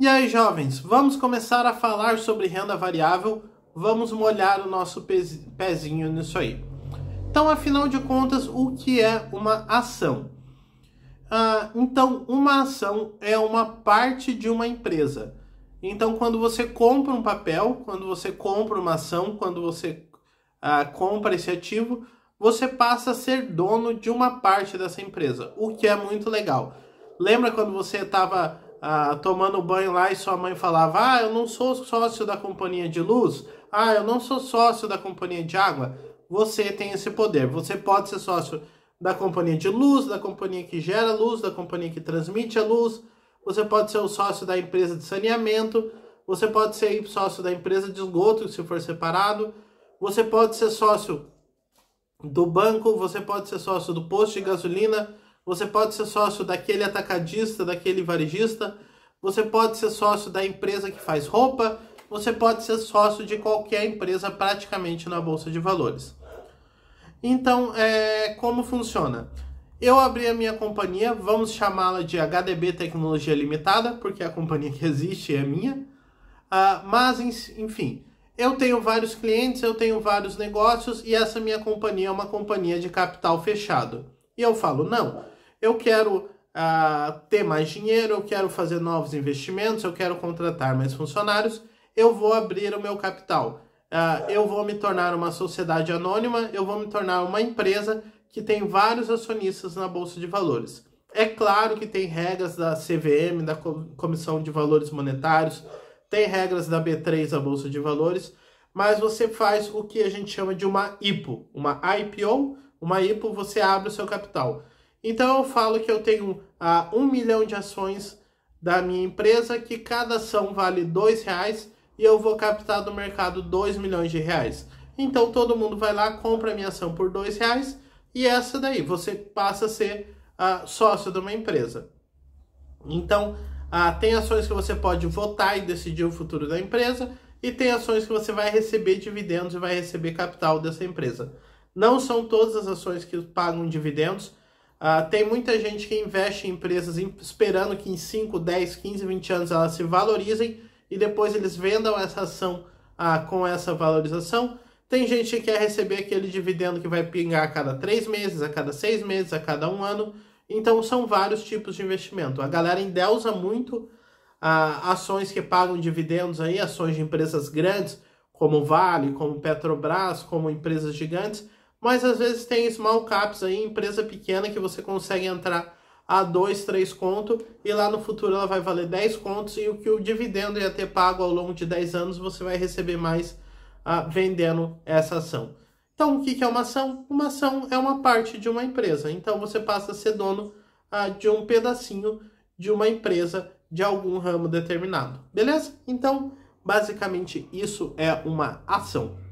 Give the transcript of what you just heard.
E aí, jovens, vamos começar a falar sobre renda variável. Vamos molhar o nosso pezinho nisso aí. Então, afinal de contas, o que é uma ação? Ah, então, uma ação é uma parte de uma empresa. Então, quando você compra um papel, quando você compra uma ação, quando você ah, compra esse ativo, você passa a ser dono de uma parte dessa empresa, o que é muito legal. Lembra quando você estava ah, tomando banho lá e sua mãe falava: Ah, eu não sou sócio da companhia de luz, ah, eu não sou sócio da companhia de água. Você tem esse poder. Você pode ser sócio da companhia de luz, da companhia que gera luz, da companhia que transmite a luz. Você pode ser o sócio da empresa de saneamento. Você pode ser sócio da empresa de esgoto, se for separado. Você pode ser sócio do banco. Você pode ser sócio do posto de gasolina você pode ser sócio daquele atacadista, daquele varejista, você pode ser sócio da empresa que faz roupa, você pode ser sócio de qualquer empresa praticamente na bolsa de valores. Então, é, como funciona? Eu abri a minha companhia, vamos chamá-la de HDB Tecnologia Limitada, porque a companhia que existe é minha. Uh, mas, enfim, eu tenho vários clientes, eu tenho vários negócios e essa minha companhia é uma companhia de capital fechado. E eu falo, não, eu quero uh, ter mais dinheiro, eu quero fazer novos investimentos, eu quero contratar mais funcionários, eu vou abrir o meu capital. Uh, eu vou me tornar uma sociedade anônima, eu vou me tornar uma empresa que tem vários acionistas na Bolsa de Valores. É claro que tem regras da CVM, da Comissão de Valores Monetários, tem regras da B3, a Bolsa de Valores, mas você faz o que a gente chama de uma IPO, uma IPO, uma IPO você abre o seu capital. Então eu falo que eu tenho ah, um milhão de ações da minha empresa, que cada ação vale dois reais e eu vou captar do mercado dois milhões de reais. Então todo mundo vai lá, compra a minha ação por dois reais e é essa daí você passa a ser ah, sócio de uma empresa. Então ah, tem ações que você pode votar e decidir o futuro da empresa e tem ações que você vai receber dividendos e vai receber capital dessa empresa. Não são todas as ações que pagam dividendos, Uh, tem muita gente que investe em empresas esperando que em 5, 10, 15, 20 anos elas se valorizem e depois eles vendam essa ação uh, com essa valorização. Tem gente que quer receber aquele dividendo que vai pingar a cada 3 meses, a cada 6 meses, a cada um ano. Então são vários tipos de investimento. A galera endeusa muito uh, ações que pagam dividendos aí, ações de empresas grandes, como Vale, como Petrobras, como empresas gigantes mas às vezes tem small caps aí, empresa pequena que você consegue entrar a 2, 3 conto e lá no futuro ela vai valer 10 contos e o que o dividendo ia ter pago ao longo de 10 anos você vai receber mais ah, vendendo essa ação. Então, o que é uma ação? Uma ação é uma parte de uma empresa. Então, você passa a ser dono ah, de um pedacinho de uma empresa de algum ramo determinado. Beleza? Então, basicamente, isso é uma ação.